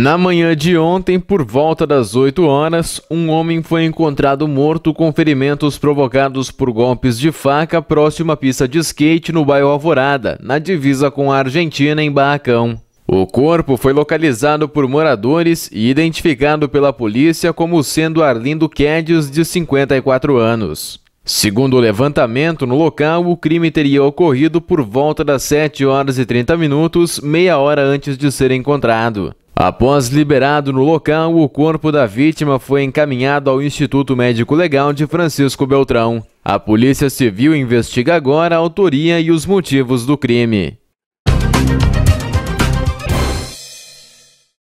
Na manhã de ontem, por volta das 8 horas, um homem foi encontrado morto com ferimentos provocados por golpes de faca próximo à pista de skate no bairro Alvorada, na divisa com a Argentina, em Barracão. O corpo foi localizado por moradores e identificado pela polícia como sendo Arlindo Quedes, de 54 anos. Segundo o levantamento no local, o crime teria ocorrido por volta das 7 horas e 30 minutos, meia hora antes de ser encontrado. Após liberado no local, o corpo da vítima foi encaminhado ao Instituto Médico Legal de Francisco Beltrão. A Polícia Civil investiga agora a autoria e os motivos do crime.